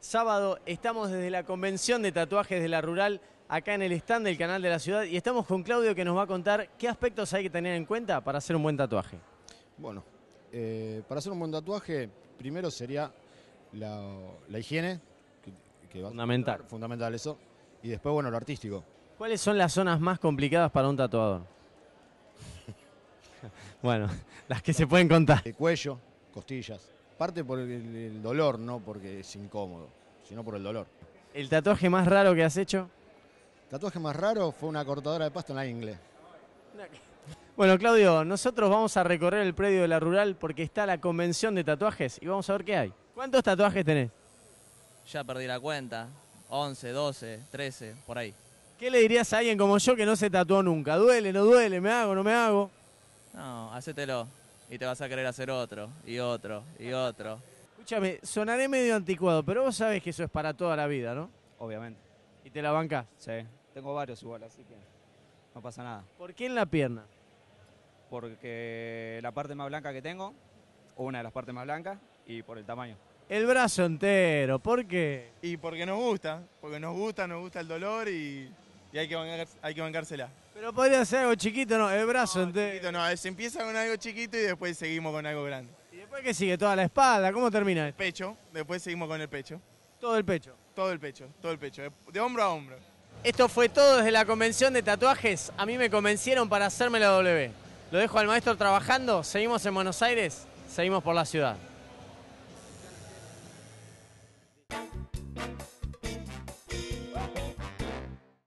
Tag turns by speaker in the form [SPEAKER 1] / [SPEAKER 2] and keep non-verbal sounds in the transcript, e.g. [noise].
[SPEAKER 1] Sábado estamos desde la convención de tatuajes de la rural acá en el stand del canal de la ciudad y estamos con Claudio que nos va a contar qué aspectos hay que tener en cuenta para hacer un buen tatuaje.
[SPEAKER 2] Bueno, eh, para hacer un buen tatuaje primero sería la, higiene, que, va fundamental. fundamental eso, y después bueno lo artístico.
[SPEAKER 1] ¿Cuáles son las zonas más complicadas para un tatuador? Bueno, [laughs] las que se pueden contar.
[SPEAKER 2] El cuello, costillas. Parte por el dolor, no porque es incómodo, sino por el dolor.
[SPEAKER 1] ¿El tatuaje más raro
[SPEAKER 2] que has hecho? tatuaje más raro fue una cortadora de pasto en la Inglés.
[SPEAKER 1] Bueno, Claudio, nosotros vamos a recorrer el predio de la rural porque está la convención de tatuajes y vamos a ver qué hay. ¿Cuántos tatuajes tenés?
[SPEAKER 3] Ya perdí la cuenta. 11, 12, 13, por ahí. ¿Qué le
[SPEAKER 1] dirías a alguien como yo que no se tatuó nunca? ¿Duele, no duele? ¿Me hago, no me hago?
[SPEAKER 3] Hacetelo, Y te vas a querer hacer otro, y otro, y otro.
[SPEAKER 1] Escúchame, sonaré medio anticuado, pero vos sabés que eso es para toda la vida, ¿no? Obviamente. ¿Y te la bancas? Sí,
[SPEAKER 3] tengo varios igual, así que no pasa nada.
[SPEAKER 2] ¿Por qué en la pierna? Porque la parte más blanca que tengo, una de las partes más blancas, y por el tamaño.
[SPEAKER 1] El brazo entero, ¿por qué?
[SPEAKER 2] Y porque nos
[SPEAKER 4] gusta, porque nos gusta, nos gusta el dolor y, hay, que hay que bancársela. Pero podría ser algo chiquito, ¿no? El brazo Chiquito, no, se empieza con algo chiquito y después seguimos con algo grande. ¿Y
[SPEAKER 1] después qué sigue? ¿Toda la espalda? ¿Cómo termina? El
[SPEAKER 4] pecho, después seguimos con el pecho. ¿Todo el pecho? Todo el pecho, todo el pecho, de hombro a hombro.
[SPEAKER 1] Esto fue todo desde la convención de tatuajes. A mí me convencieron para hacerme la W. Lo dejo al maestro trabajando, seguimos en Buenos Aires, seguimos por la ciudad.